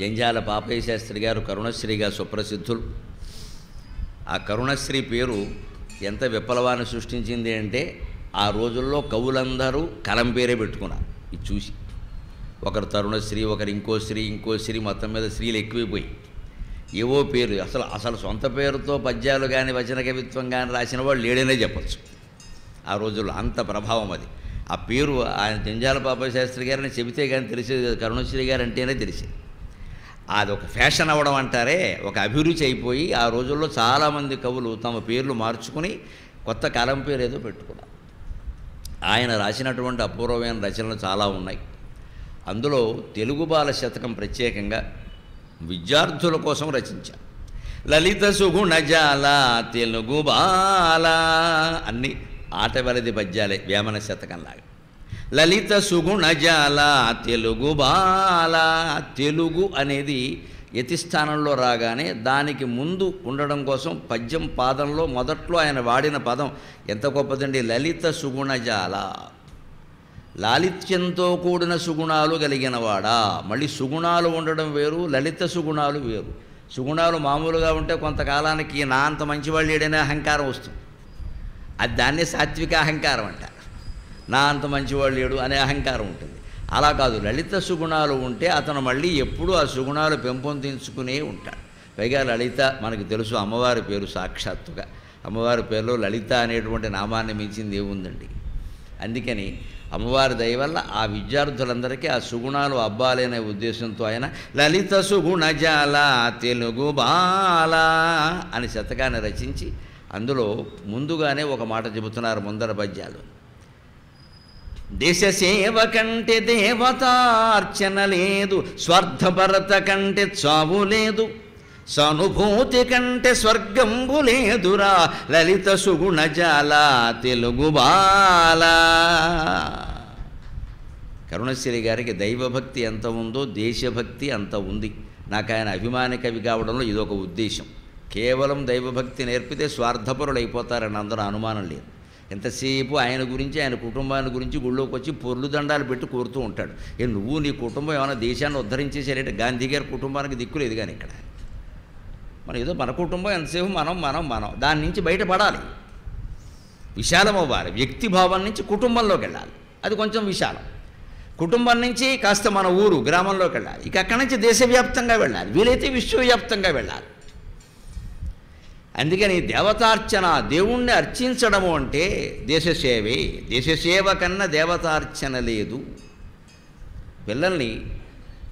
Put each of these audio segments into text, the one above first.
జంజాల పాపయ్య శాస్త్రి గారు కరుణశ్రీగా సుప్రసిద్ధులు ఆ కరుణశ్రీ పేరు ఎంత విప్లవాన్ని సృష్టించింది అంటే ఆ రోజుల్లో కవులందరూ కలం పేరే పెట్టుకున్నారు ఇది చూసి ఒకరు తరుణశ్రీ ఒకరు ఇంకో శ్రీ ఇంకో శ్రీ మొత్తం మీద స్త్రీలు ఎక్కువైపోయి ఏవో పేరు అసలు అసలు సొంత పేరుతో పద్యాలు కానీ వచన కవిత్వం కానీ రాసిన వాళ్ళు లేడనే చెప్పచ్చు ఆ రోజుల్లో అంత ప్రభావం అది ఆ పేరు ఆయన జంజాల పాప శాస్త్రి గారని చెబితే కానీ తెలిసేది కరుణశ్రీ గారు అంటేనే తెలిసింది అది ఒక ఫ్యాషన్ అవ్వడం అంటారే ఒక అభిరుచి అయిపోయి ఆ రోజుల్లో చాలామంది కవులు తమ పేర్లు మార్చుకుని కొత్త కాలం పేరు ఏదో పెట్టుకున్నారు ఆయన రాసినటువంటి అపూర్వమైన రచనలు చాలా ఉన్నాయి అందులో తెలుగు బాల శతకం ప్రత్యేకంగా విద్యార్థుల కోసం రచించారు లలిత సుగుణజాల తెలుగు బాల అన్ని ఆటవలది పద్యాలే వేమన శతకంలాగా లలిత సుగుణజాల తెలుగు బాల తెలుగు అనేది యతిస్థానంలో రాగానే దానికి ముందు ఉండడం కోసం పద్యం పాదంలో మొదట్లో ఆయన వాడిన పదం ఎంత గొప్పదండి లలిత సుగుణజాల లాలిత్యంతో కూడిన సుగుణాలు కలిగినవాడా మళ్ళీ సుగుణాలు ఉండడం వేరు లలిత సుగుణాలు వేరు సుగుణాలు మామూలుగా ఉంటే కొంతకాలానికి నా అంత మంచివాళ్ళు ఏడైనా అహంకారం వస్తుంది అది దాన్నే సాత్విక అహంకారం అంటారు నా అంత మంచివాడు లేడు అనే అహంకారం ఉంటుంది అలా కాదు లలిత సుగుణాలు ఉంటే అతను మళ్ళీ ఎప్పుడూ ఆ సుగుణాలు పెంపొందించుకునే ఉంటాడు పైగా లలిత మనకు తెలుసు అమ్మవారి పేరు సాక్షాత్తుగా అమ్మవారి పేరులో లలిత అనేటువంటి నామాన్ని మించింది ఏముందండి అందుకని అమ్మవారి దయ వల్ల ఆ విద్యార్థులందరికీ ఆ సుగుణాలు అబ్బాలనే ఉద్దేశంతో ఆయన లలిత సుగుణజాల తెలుగు బాల అని శతకాన్ని రచించి అందులో ముందుగానే ఒక మాట చెబుతున్నారు ముందర పద్యాలు దేశ సేవ కంటే దేవతార్చన లేదు స్వార్థభరత కంటే చావు లేదు సానుభూతి కంటే స్వర్గంబు లేదురా లలిత జాల తెలుగు బాల కరుణశ్రీ గారికి దైవభక్తి ఎంత ఉందో దేశభక్తి అంత ఉంది నాకు ఆయన అభిమాని కవి కావడంలో ఇదొక ఉద్దేశం కేవలం దైవభక్తి నేర్పితే స్వార్థపరులు అయిపోతారని అందరూ అనుమానం లేదు ఎంతసేపు ఆయన గురించి ఆయన కుటుంబాన్ని గురించి గుళ్ళోకి వచ్చి పొర్లు దండాలు పెట్టి కోరుతూ ఉంటాడు ఏ నువ్వు నీ కుటుంబం ఏమైనా దేశాన్ని ఉద్ధరించేసారంటే గాంధీ గారి కుటుంబానికి దిక్కులేదు కానీ ఇక్కడ మన ఏదో మన కుటుంబం ఎంతసేపు మనం మనం మనం దాని నుంచి బయటపడాలి విశాలం అవ్వాలి వ్యక్తిభావం నుంచి కుటుంబంలోకి వెళ్ళాలి అది కొంచెం విశాలం కుటుంబం నుంచి కాస్త మన ఊరు గ్రామంలోకి వెళ్ళాలి ఇక అక్కడి నుంచి దేశవ్యాప్తంగా వెళ్ళాలి వీలైతే విశ్వవ్యాప్తంగా వెళ్ళాలి అందుకని దేవతార్చన దేవుణ్ణి అర్చించడము అంటే దేశసేవే దేశసేవ కన్నా దేవతార్చన లేదు పిల్లల్ని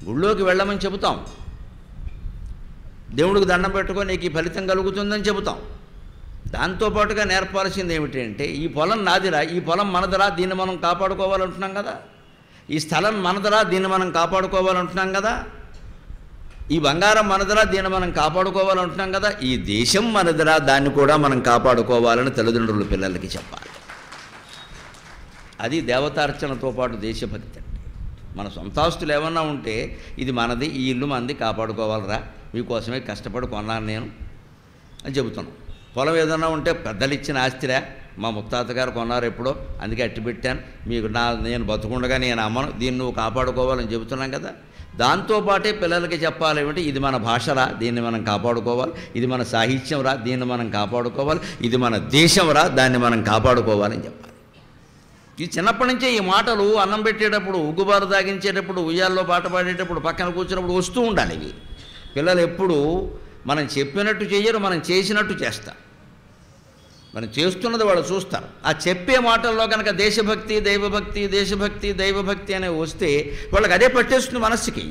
గుళ్ళోకి వెళ్ళమని చెబుతాం దేవుడికి దండం పెట్టుకొని నీకు ఫలితం కలుగుతుందని చెబుతాం దాంతోపాటుగా నేర్పాల్సింది ఏమిటంటే ఈ పొలం నాదిరా ఈ పొలం మనదిరా దీన్ని మనం కాపాడుకోవాలంటున్నాం కదా ఈ స్థలం మనదిరా దీన్ని మనం కాపాడుకోవాలంటున్నాం కదా ఈ బంగారం మనదిరా దీన్ని మనం కాపాడుకోవాలంటున్నాం కదా ఈ దేశం మనదిరా దాన్ని కూడా మనం కాపాడుకోవాలని తల్లిదండ్రులు పిల్లలకి చెప్పాలి అది దేవతార్చనతో పాటు దేశభక్తి అండి మన సొంతాస్తులు ఏమన్నా ఉంటే ఇది మనది ఈ ఇల్లు మనది కాపాడుకోవాలరా మీకోసమే కష్టపడి కొన్నాను నేను అని చెబుతున్నాను పొలం ఏదన్నా ఉంటే పెద్దలు ఇచ్చిన ఆస్తిరా మా ముత్తాతగారు కొన్నారు ఎప్పుడో అందుకే అట్టి పెట్టాను మీకు నా నేను బతుకుండగా నేను అమ్మను దీన్ని నువ్వు కాపాడుకోవాలని చెబుతున్నాం కదా దాంతోపాటే పిల్లలకి చెప్పాలి ఏమంటే ఇది మన భాషరా దీన్ని మనం కాపాడుకోవాలి ఇది మన సాహిత్యం రా దీన్ని మనం కాపాడుకోవాలి ఇది మన దేశం రా దాన్ని మనం కాపాడుకోవాలని చెప్పాలి ఈ చిన్నప్పటి నుంచే ఈ మాటలు అన్నం పెట్టేటప్పుడు ఉగ్గుబారు తాగించేటప్పుడు ఉయ్యాల్లో పాట పాడేటప్పుడు పక్కన కూర్చున్నప్పుడు వస్తూ ఉండాలి ఇవి పిల్లలు ఎప్పుడు మనం చెప్పినట్టు చేయరు మనం చేసినట్టు చేస్తాం మనం చేస్తున్నది వాళ్ళు చూస్తారు ఆ చెప్పే మాటల్లో కనుక దేశభక్తి దైవభక్తి దేశభక్తి దైవభక్తి అనేవి వస్తే వాళ్ళకి అదే పట్టేస్తుంది మనస్సుకి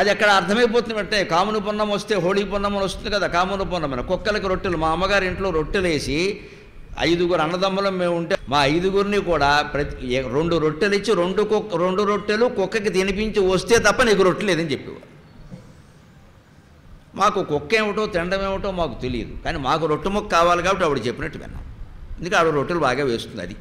అది ఎక్కడ అర్థమైపోతుంది అంటే కామును పొన్నం వస్తే హోళీ పొన్నం వస్తుంది కదా కామును పొన్నం కుక్కలకి రొట్టెలు మా అమ్మగారి ఇంట్లో రొట్టెలు వేసి ఐదుగురు అన్నదమ్ములం మేము ఉంటే మా ఐదుగురిని కూడా ప్రతి రెండు రొట్టెలు ఇచ్చి రెండు కుక్క రెండు రొట్టెలు కుక్కకి తినిపించి వస్తే తప్ప నీకు రొట్టెలేదని చెప్పేవారు మాకు కుక్క ఏమిటో తినడం ఏమిటో మాకు తెలియదు కానీ మాకు రొట్టె ముక్క కావాలి కాబట్టి ఆవిడ చెప్పినట్టు విన్నాం ఎందుకంటే ఆవిడ రొట్టెలు బాగా వేస్తుంది అది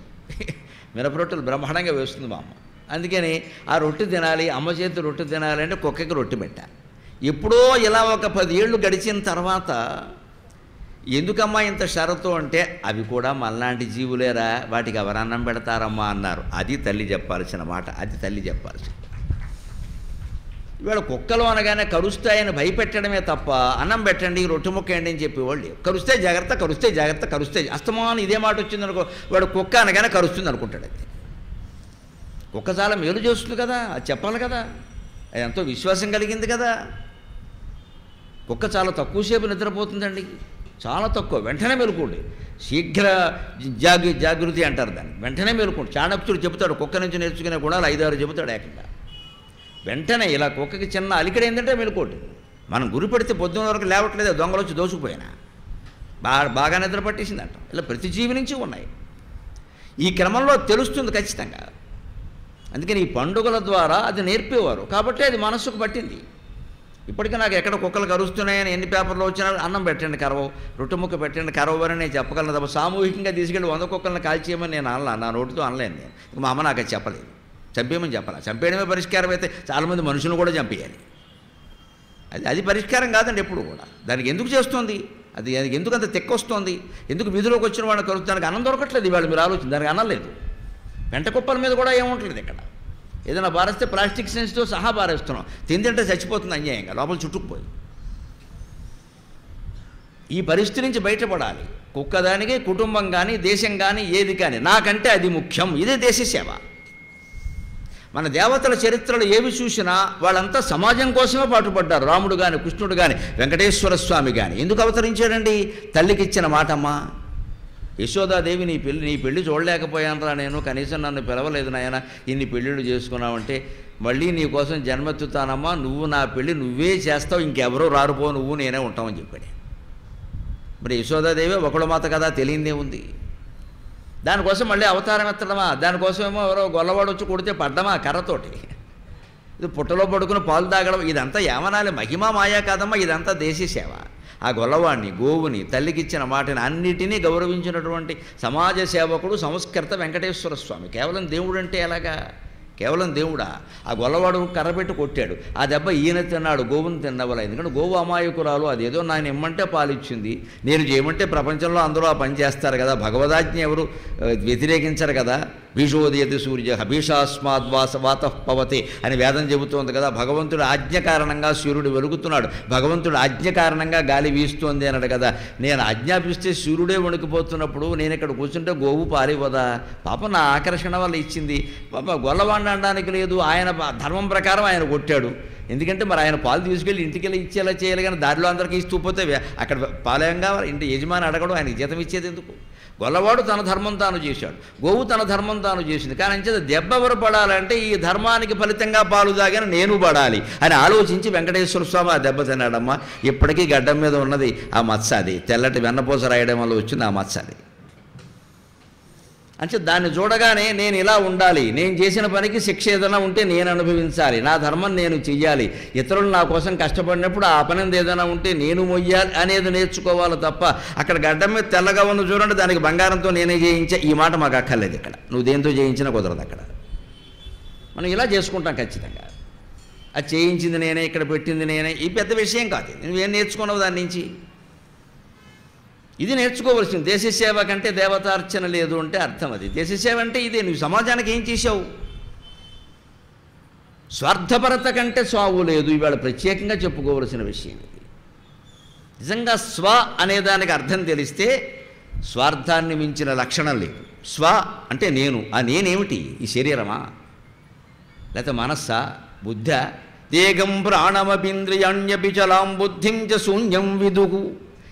మిరప రొట్టెలు బ్రహ్మాండంగా వేస్తుంది మా అమ్మ అందుకని ఆ రొట్టె తినాలి అమ్మ చేతి రొట్టె తినాలి అంటే కుక్కకి రొట్టె పెట్టాలి ఎప్పుడో ఇలా ఒక పది ఏళ్ళు గడిచిన తర్వాత ఎందుకమ్మా ఇంత షరతు అంటే అవి కూడా మనలాంటి జీవులేరా వాటికి ఎవరన్నం పెడతారమ్మా అన్నారు అది తల్లి చెప్పాల్సిన మాట అది తల్లి చెప్పాల్సింది ఇవాళ కుక్కలు అనగానే కరుస్తాయని భయపెట్టడమే తప్ప అన్నం పెట్టండి రొట్టె ముక్కండి అని చెప్పేవాళ్ళు లేవు కరుస్తే జాగ్రత్త కరుస్తే జాగ్రత్త కరుస్తే అస్తమానం ఇదే మాట వచ్చింది అనుకో వాడు కుక్క అనగానే కరుస్తుంది అనుకుంటాడు అది కుక్క చాలా మేలు చేస్తుంది కదా అది చెప్పాలి కదా అది ఎంతో విశ్వాసం కలిగింది కదా కుక్క చాలా తక్కువసేపు నిద్రపోతుందండి చాలా తక్కువ వెంటనే మేలుకోండి శీఘ్ర జాగ్ర జాగృతి అంటారు దాన్ని వెంటనే మేలుకోండి చాణక్యుడు చెబుతాడు కుక్క నుంచి నేర్చుకునే గుణాలు ఐదారు చెబుతాడు ఏకంగా వెంటనే ఇలా కుక్కకి చిన్న అలికిడ ఏంటంటే మెలుకోటి మనం గురి పెడితే పొద్దున్న వరకు లేవట్లేదు దొంగలు వచ్చి దోసుకుపోయినా బాగా బాగా నిద్ర పట్టేసిందంట ఇలా ప్రతి జీవి నుంచి ఉన్నాయి ఈ క్రమంలో తెలుస్తుంది ఖచ్చితంగా అందుకని ఈ పండుగల ద్వారా అది నేర్పేవారు కాబట్టి అది మనస్సుకు పట్టింది ఇప్పటికీ నాకు ఎక్కడ కుక్కలు కరుస్తున్నాయని ఎన్ని పేపర్లు వచ్చినా అన్నం పెట్టండి కరవు రొట్టెముక్క పెట్టండి కరవ అని నేను చెప్పగలను తప్ప సామూహికంగా తీసుకెళ్ళి వంద కుక్కలను కాల్చేయమని నేను అనలా నా నోటితో అనలేను నేను మా అమ్మ నాకు చెప్పలేదు చంపేయమని చెప్పాలి చంపేయడమే పరిష్కారం అయితే చాలామంది మనుషులను కూడా చంపేయాలి అది అది పరిష్కారం కాదండి ఎప్పుడు కూడా దానికి ఎందుకు చేస్తుంది అది దానికి ఎందుకు అంత వస్తుంది ఎందుకు విధిలోకి వచ్చిన వాళ్ళని కలుగుతుంది దానికి అన్నం దొరకట్లేదు ఇవాళ మీరు ఆలోచన దానికి అనలేదు వెంట కుప్పల మీద కూడా ఏముంటలేదు ఇక్కడ ఏదైనా బారేస్తే ప్లాస్టిక్ సెన్స్తో సహా బారేస్తున్నాం తిందంటే చచ్చిపోతుంది అన్యాయంగా లోపల చుట్టుకుపోయి ఈ పరిస్థితి నుంచి బయటపడాలి కుక్కదానికి కుటుంబం కానీ దేశం కానీ ఏది కానీ నాకంటే అది ముఖ్యం ఇదే దేశ సేవ మన దేవతల చరిత్రలు ఏవి చూసినా వాళ్ళంతా సమాజం కోసమే పాటుపడ్డారు రాముడు కానీ కృష్ణుడు కానీ వెంకటేశ్వర స్వామి కానీ ఎందుకు అవతరించాడండి తల్లికిచ్చిన మాటమ్మా యశోదాదేవి నీ పెళ్ళి నీ పెళ్లి చూడలేకపోయానరా నేను కనీసం నన్ను పిలవలేదు నాయన ఇన్ని పెళ్ళిళ్ళు చేసుకున్నావంటే మళ్ళీ నీ కోసం జన్మెత్తుతానమ్మా నువ్వు నా పెళ్ళి నువ్వే చేస్తావు ఇంకెవరో రారుపో నువ్వు నేనే ఉంటావని చెప్పాడు మరి యశోదాదేవి ఒకళ్ళ మాత కదా తెలియదే ఉంది దానికోసం మళ్ళీ అవతారం ఎత్తడమా ఏమో ఎవరో గొల్లవాడు వచ్చి కొడితే పడ్డమా కర్రతోటి ఇది పుట్టలో పడుకుని పాలు తాగడం ఇదంతా ఏమనాలి మహిమ మాయా కాదమ్మా ఇదంతా దేశీ సేవ ఆ గొల్లవాడిని గోవుని తల్లికిచ్చిన మాటని అన్నిటినీ గౌరవించినటువంటి సమాజ సేవకుడు సంస్కృత వెంకటేశ్వర స్వామి కేవలం దేవుడు అంటే ఎలాగా కేవలం దేవుడా ఆ గొల్లవాడు కర్ర కొట్టాడు ఆ దెబ్బ ఈయన తిన్నాడు గోవును తిన్నవల ఎందుకంటే గోవు అమాయకురాలు అదేదో నాయన ఇమ్మంటే పాలిచ్చింది నేను చేయమంటే ప్రపంచంలో అందరూ ఆ పని చేస్తారు కదా భగవదాజ్ఞ ఎవరు వ్యతిరేకించరు కదా భీషోదయతి సూర్య భీషాస్మాద్వాస వాతపవతి అని వేదం చెబుతోంది కదా భగవంతుడు ఆజ్ఞ కారణంగా సూర్యుడు వెలుగుతున్నాడు భగవంతుడు ఆజ్ఞ కారణంగా గాలి వీస్తోంది అన్నాడు కదా నేను ఆజ్ఞాపిస్తే సూర్యుడే వణికిపోతున్నప్పుడు నేను ఇక్కడ కూర్చుంటే గోవు పారిపోదా పాప నా ఆకర్షణ వల్ల ఇచ్చింది పాప గొల్లవాడు అని అనడానికి లేదు ఆయన ధర్మం ప్రకారం ఆయన కొట్టాడు ఎందుకంటే మరి ఆయన పాలు తీసుకెళ్ళి ఇంటికి వెళ్ళి ఇచ్చేలా చేయాలి కానీ దారిలో అందరికీ ఇస్తూ పోతే అక్కడ పాలయంగా ఇంటి యజమాని అడగడం ఆయనకి జీతం ఇచ్చేది ఎందుకు గొల్లవాడు తన ధర్మం తాను చేశాడు గోవు తన ధర్మం తాను చేసింది కానీ అంచేది దెబ్బ ఎవరు పడాలంటే ఈ ధర్మానికి ఫలితంగా పాలు తాగిన నేను పడాలి అని ఆలోచించి వెంకటేశ్వర స్వామి ఆ దెబ్బ తిన్నాడమ్మా ఇప్పటికీ గడ్డం మీద ఉన్నది ఆ మత్స తెల్లటి వెన్నపూస రాయడం వల్ల వచ్చింది ఆ మత్స అంటే దాన్ని చూడగానే నేను ఇలా ఉండాలి నేను చేసిన పనికి శిక్ష ఏదైనా ఉంటే నేను అనుభవించాలి నా ధర్మం నేను చెయ్యాలి ఇతరులు నా కోసం కష్టపడినప్పుడు ఆ పనింది ఏదైనా ఉంటే నేను మొయ్యాలి అనేది నేర్చుకోవాలి తప్ప అక్కడ గడ్డ మీద తెల్లగా ఉన్న చూడండి దానికి బంగారంతో నేనే చేయించా ఈ మాట మాకు అక్కర్లేదు ఇక్కడ నువ్వు దేంతో చేయించినా కుదరదు అక్కడ మనం ఇలా చేసుకుంటాం ఖచ్చితంగా అది చేయించింది నేనే ఇక్కడ పెట్టింది నేనే ఈ పెద్ద విషయం కాదు నువ్వేం నేర్చుకున్నావు దాని నుంచి ఇది నేర్చుకోవలసింది దేశ సేవ కంటే దేవతార్చన లేదు అంటే అర్థం అది దేశ సేవ అంటే ఇదే నువ్వు సమాజానికి ఏం చేసావు స్వార్థపరత కంటే స్వావు లేదు ఇవాళ ప్రత్యేకంగా చెప్పుకోవలసిన విషయం ఇది నిజంగా స్వ అనేదానికి అర్థం తెలిస్తే స్వార్థాన్ని మించిన లక్షణం లేదు స్వ అంటే నేను ఆ నేనేమిటి ఈ శరీరమా లేకపోతే మనస్సా బుద్ధ దేగం ప్రాణమపింద్రియాణ్యపిచలాం బుద్ధిం చ శూన్యం విదుగు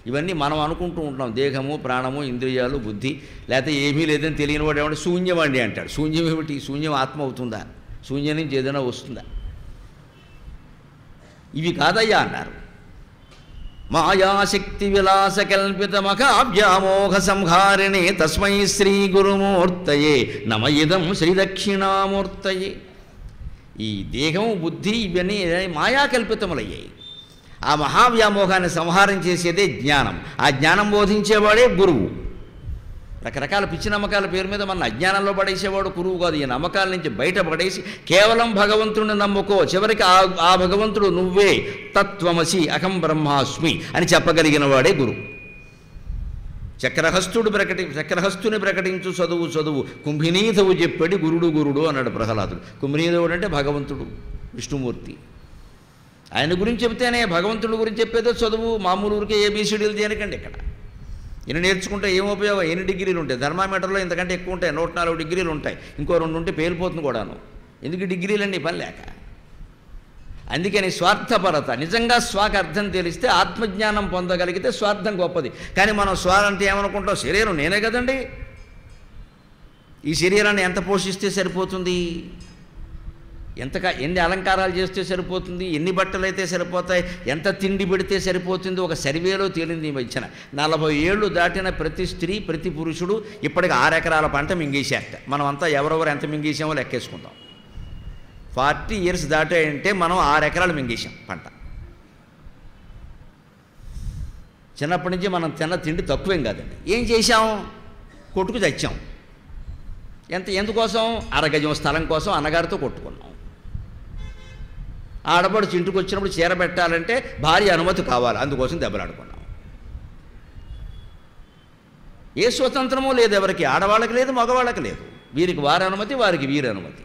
ఇవన్నీ మనం అనుకుంటూ ఉంటాం దేహము ప్రాణము ఇంద్రియాలు బుద్ధి లేకపోతే ఏమీ లేదని తెలియని వాడు ఏమంటే శూన్యం అండి అంటాడు శూన్యం ఏమిటి శూన్యం ఆత్మ అవుతుందా శూన్యం నుంచి ఏదైనా వస్తుందా ఇవి కాదయ్యా అన్నారు మాయాశక్తి విలాస కల్పితమకాభ్యామోహ సంహారిణి తస్మై శ్రీ గురుమూర్తయే నమ ఇదం దక్షిణామూర్తయే ఈ దేహం బుద్ధి ఇవన్నీ మాయా కల్పితములయ్యాయి ఆ మహావ్యామోహాన్ని సంహారం చేసేదే జ్ఞానం ఆ జ్ఞానం బోధించేవాడే గురువు రకరకాల పిచ్చి నమ్మకాల పేరు మీద మన అజ్ఞానంలో పడేసేవాడు గురువు కాదు ఈ నమ్మకాల నుంచి బయట పడేసి కేవలం భగవంతుడిని నమ్ముకో చివరికి ఆ ఆ భగవంతుడు నువ్వే తత్వమసి అహం బ్రహ్మాస్మి అని చెప్పగలిగిన వాడే గురువు చక్రహస్తుడు ప్రకటి చక్రహస్తుని ప్రకటించు చదువు చదువు కుంభినీధవు చెప్పాడు గురుడు గురుడు అన్నాడు ప్రహ్లాదుడు కుంభినీధవుడు అంటే భగవంతుడు విష్ణుమూర్తి ఆయన గురించి చెబితేనే భగవంతుడి గురించి చెప్పేదో చదువు మామూలు ఊరికే ఏబీసీడీలు చేయనకండి ఇక్కడ ఈయన నేర్చుకుంటే ఏం ఉపయోగం ఎన్ని డిగ్రీలు ఉంటాయి ధర్మామీటర్లో ఇంతకంటే ఎక్కువ ఉంటాయి నూట నాలుగు డిగ్రీలు ఉంటాయి ఇంకో రెండు ఉంటే పేలిపోతుంది కూడాను ఎందుకు డిగ్రీలన్నీ పని లేక అందుకని స్వార్థపరత నిజంగా స్వాకి అర్థం తెలిస్తే ఆత్మజ్ఞానం పొందగలిగితే స్వార్థం గొప్పది కానీ మనం స్వార్ అంటే ఏమనుకుంటాం శరీరం నేనే కదండి ఈ శరీరాన్ని ఎంత పోషిస్తే సరిపోతుంది ఎంతగా ఎన్ని అలంకారాలు చేస్తే సరిపోతుంది ఎన్ని బట్టలు అయితే సరిపోతాయి ఎంత తిండి పెడితే సరిపోతుంది ఒక సర్వేలో తేలింది ఈ మధ్యన నలభై ఏళ్ళు దాటిన ప్రతి స్త్రీ ప్రతి పురుషుడు ఇప్పటికి ఎకరాల పంట మింగేసేట అంతా ఎవరెవరు ఎంత మింగేసామో లెక్కేసుకుందాం ఫార్టీ ఇయర్స్ దాటాయంటే మనం ఆరు ఎకరాలు మింగేసాం పంట చిన్నప్పటి నుంచి మనం తిన్న తిండి తక్కువేం కాదండి ఏం చేశాం కొట్టుకు తెచ్చాం ఎంత ఎందుకోసం అరగజం స్థలం కోసం అన్నగారితో కొట్టుకున్నాం ఆడపడుచు ఇంటికి వచ్చినప్పుడు చీర పెట్టాలంటే భార్య అనుమతి కావాలి అందుకోసం దెబ్బలాడుకున్నాం ఏ స్వతంత్రమో లేదు ఎవరికి ఆడవాళ్ళకి లేదు మగవాళ్ళకి లేదు వీరికి వారి అనుమతి వారికి వీరి అనుమతి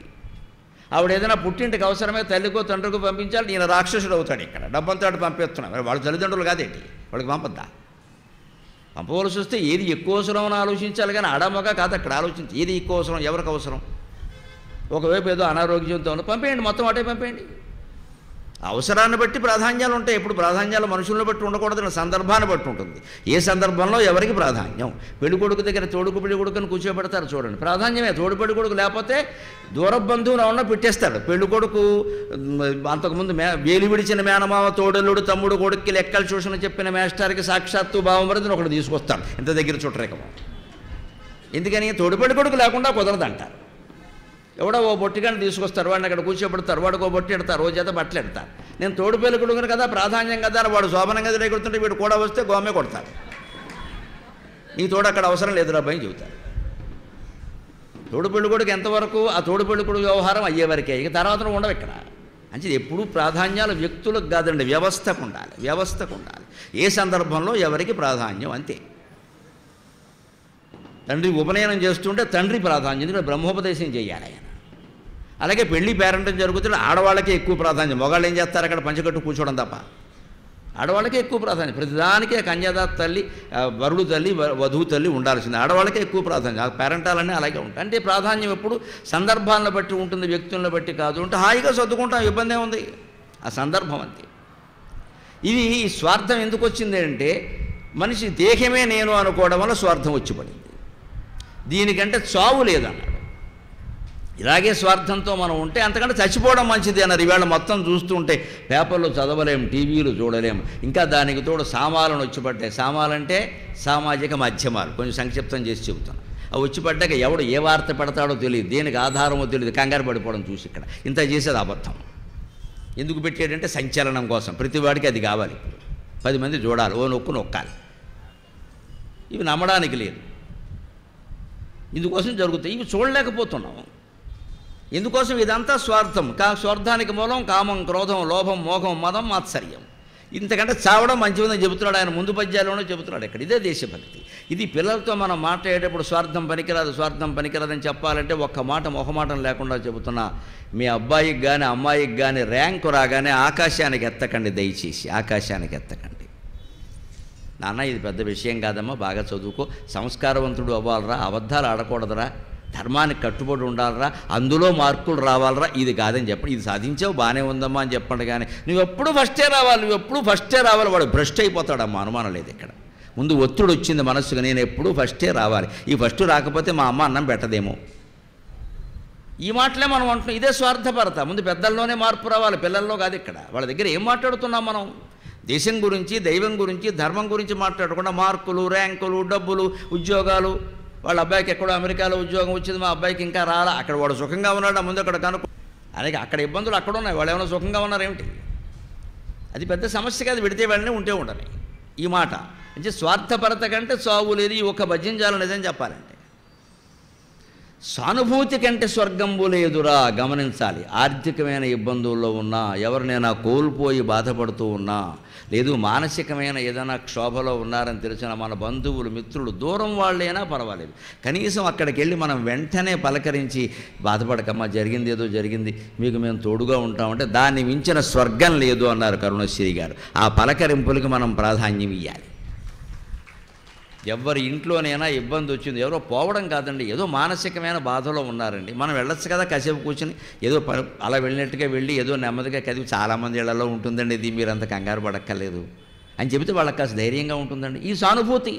ఆవిడ ఏదైనా పుట్టింటికి అవసరమే తల్లికో తండ్రికో పంపించాలి నేను రాక్షసుడు అవుతాడు ఇక్కడ డబ్బంతో పంపిస్తున్నాను వాళ్ళ తల్లిదండ్రులు కాదేంటి వాళ్ళకి పంపద్దా పంపవలసి వస్తే ఏది ఎక్కువ అవసరం అని ఆలోచించాలి కానీ ఆడమగ కాదు అక్కడ ఆలోచించి ఏది ఎక్కువ అవసరం ఎవరికి అవసరం ఒకవైపు ఏదో అనారోగ్యంతో పంపేయండి మొత్తం అటే పంపేయండి అవసరాన్ని బట్టి ప్రాధాన్యాలు ఉంటాయి ఎప్పుడు ప్రాధాన్యాలు మనుషులను బట్టి ఉండకూడదు సందర్భాన్ని బట్టి ఉంటుంది ఏ సందర్భంలో ఎవరికి ప్రాధాన్యం పెళ్లి కొడుకు దగ్గర తోడుకు పెళ్లి కొడుకుని కూర్చోబెడతారు చూడండి ప్రాధాన్యమే తోడు పెళ్లి కొడుకు లేకపోతే దూర బంధువులు ఉన్నా పెట్టేస్తాడు పెళ్లి కొడుకు అంతకుముందు మే వేలు విడిచిన మేనమామ తోడలుడు తమ్ముడు కొడుక్కి లెక్కలు చూసిన చెప్పిన మేస్టార్కి సాక్షాత్తు భావం ఒకడు తీసుకొస్తాడు ఇంత దగ్గర చుట్టరేకమో ఎందుకని తోడు కొడుకు లేకుండా కుదరదంటారు ఎవడో ఓ కానీ తీసుకొస్తారు వాడిని అక్కడ కూర్చోబెడతారు వాడికి ఓ బొట్టి ఎడతారు రోజు బట్టలు ఎడతారు నేను తోడు కొడుకుని కదా ప్రాధాన్యం కదా వాడు శోభనంగా రేగుతుంటే వీడు కూడా వస్తే గోమే కొడతారు నీ తోడు అక్కడ అవసరం లేదు రాబాయి చెబుతారు తోడు పెళ్ళికొడుకు ఎంతవరకు ఆ తోడు పెళ్ళికొడు వ్యవహారం అయ్యేవరకే ఇక తర్వాత ఉండవు ఇక్కడ అంటే ఎప్పుడూ ప్రాధాన్యాలు వ్యక్తులకు కాదండి వ్యవస్థకు ఉండాలి వ్యవస్థకు ఉండాలి ఏ సందర్భంలో ఎవరికి ప్రాధాన్యం అంతే తండ్రి ఉపనయనం చేస్తుంటే తండ్రి ప్రాధాన్యం ఎందుకంటే బ్రహ్మోపదేశం చేయాలి ఆయన అలాగే పెళ్లి పేరంటం జరుగుతున్న ఆడవాళ్ళకే ఎక్కువ ప్రాధాన్యం మగాళ్ళు ఏం చేస్తారు అక్కడ పంచకట్టు కూర్చోవడం తప్ప ఆడవాళ్ళకే ఎక్కువ ప్రాధాన్యం ప్రతిదానికే కన్యాదాత తల్లి వరుడు తల్లి వధువు తల్లి ఉండాల్సింది ఆడవాళ్ళకే ఎక్కువ ప్రాధాన్యం పేరెంటాలన్నీ అలాగే ఉంటాయి అంటే ప్రాధాన్యం ఎప్పుడు సందర్భాలను బట్టి ఉంటుంది వ్యక్తులను బట్టి కాదు ఉంటే హాయిగా సర్దుకుంటాం ఇబ్బందే ఉంది ఆ సందర్భం అంతే ఇది స్వార్థం ఎందుకు వచ్చింది అంటే మనిషి దేహమే నేను అనుకోవడం వల్ల స్వార్థం వచ్చి పడింది దీనికంటే చావు లేదన్నాడు ఇలాగే స్వార్థంతో మనం ఉంటే అంతకంటే చచ్చిపోవడం మంచిది అన్నారు ఈవేళ మొత్తం చూస్తుంటే పేపర్లు చదవలేం టీవీలు చూడలేము ఇంకా దానికి తోడు సామాలను వచ్చిపడ్డాయి సామాలంటే సామాజిక మాధ్యమాలు కొంచెం సంక్షిప్తం చేసి చెబుతాను అవి వచ్చి పడ్డాక ఎవడు ఏ వార్త పెడతాడో తెలియదు దేనికి ఆధారమో తెలియదు కంగారు పడిపోవడం చూసి ఇక్కడ ఇంత చేసేది అబద్ధం ఎందుకు పెట్టాడంటే సంచలనం కోసం ప్రతివాడికి అది కావాలి పది మంది చూడాలి ఓ నొక్కు నొక్కాలి ఇవి నమ్మడానికి లేదు ఇందుకోసం జరుగుతాయి ఇవి చూడలేకపోతున్నాము ఎందుకోసం ఇదంతా స్వార్థం కా స్వార్థానికి మూలం కామం క్రోధం లోభం మోహం మదం మాత్సర్యం ఇంతకంటే చావడం మంచిదని చెబుతున్నాడు ఆయన ముందు పద్యాల్లోనే చెబుతున్నాడు ఇక్కడ ఇదే దేశభక్తి ఇది పిల్లలతో మనం మాట్లాడేటప్పుడు స్వార్థం పనికిరాదు స్వార్థం పనికిరాదని చెప్పాలంటే ఒక్క మాట మొహమాటం లేకుండా చెబుతున్నా మీ అబ్బాయికి కానీ అమ్మాయికి కానీ ర్యాంకు రాగానే ఆకాశానికి ఎత్తకండి దయచేసి ఆకాశానికి ఎత్తకండి నాన్న ఇది పెద్ద విషయం కాదమ్మా బాగా చదువుకో సంస్కారవంతుడు అవ్వాలరా అబద్ధాలు ఆడకూడదురా ధర్మానికి కట్టుబడి ఉండాలరా అందులో మార్కులు రావాలరా ఇది కాదని చెప్పండి ఇది సాధించావు బాగానే ఉందమ్మా అని చెప్పండి కానీ నువ్వు ఎప్పుడు ఫస్టే రావాలి నువ్వు ఎప్పుడు ఫస్టే రావాలి వాడు భ్రష్ట్ అయిపోతాడమ్మా అనుమానం లేదు ఇక్కడ ముందు ఒత్తిడి వచ్చింది మనస్సుకు నేను ఎప్పుడు ఫస్టే రావాలి ఈ ఫస్ట్ రాకపోతే మా అమ్మ అన్నం పెట్టదేమో ఈ మాటలే మనం అంటున్నాం ఇదే స్వార్థపరత ముందు పెద్దల్లోనే మార్పు రావాలి పిల్లల్లో కాదు ఇక్కడ వాళ్ళ దగ్గర ఏం మాట్లాడుతున్నాం మనం దేశం గురించి దైవం గురించి ధర్మం గురించి మాట్లాడకుండా మార్కులు ర్యాంకులు డబ్బులు ఉద్యోగాలు వాళ్ళ అబ్బాయికి ఎక్కడో అమెరికాలో ఉద్యోగం వచ్చింది మా అబ్బాయికి ఇంకా రాలా అక్కడ వాడు సుఖంగా ఉన్నాడు ముందు అక్కడ కనుక్కో అలాగే అక్కడ ఇబ్బందులు అక్కడ ఉన్నాయి వాళ్ళు ఏమైనా సుఖంగా ఉన్నారేమిటి అది పెద్ద సమస్య కాదు విడితే వాళ్ళని ఉంటే ఉండాలి ఈ మాట అంటే స్వార్థపరత కంటే సాగు లేని ఒక భజించాలి నిజం చెప్పాలంటే సానుభూతి కంటే స్వర్గంబు లేదురా గమనించాలి ఆర్థికమైన ఇబ్బందుల్లో ఉన్నా ఎవరినైనా కోల్పోయి బాధపడుతూ ఉన్నా లేదు మానసికమైన ఏదైనా క్షోభలో ఉన్నారని తెలిసిన మన బంధువులు మిత్రులు దూరం వాళ్ళైనా పర్వాలేదు కనీసం అక్కడికి వెళ్ళి మనం వెంటనే పలకరించి బాధపడకమ్మా జరిగింది ఏదో జరిగింది మీకు మేము తోడుగా ఉంటామంటే దాన్ని మించిన స్వర్గం లేదు అన్నారు కరుణశ్రీ గారు ఆ పలకరింపులకి మనం ప్రాధాన్యం ఇవ్వాలి ఎవరి ఇంట్లోనైనా ఇబ్బంది వచ్చింది ఎవరో పోవడం కాదండి ఏదో మానసికమైన బాధలో ఉన్నారండి మనం వెళ్ళొచ్చు కదా కసేపు కూర్చొని ఏదో అలా వెళ్ళినట్టుగా వెళ్ళి ఏదో నెమ్మదిగా కదిపి చాలామంది ఇళ్లలో ఉంటుందండి ఇది మీరు అంత కంగారు పడక్కర్లేదు అని చెబితే వాళ్ళకి కాస్త ధైర్యంగా ఉంటుందండి ఈ సానుభూతి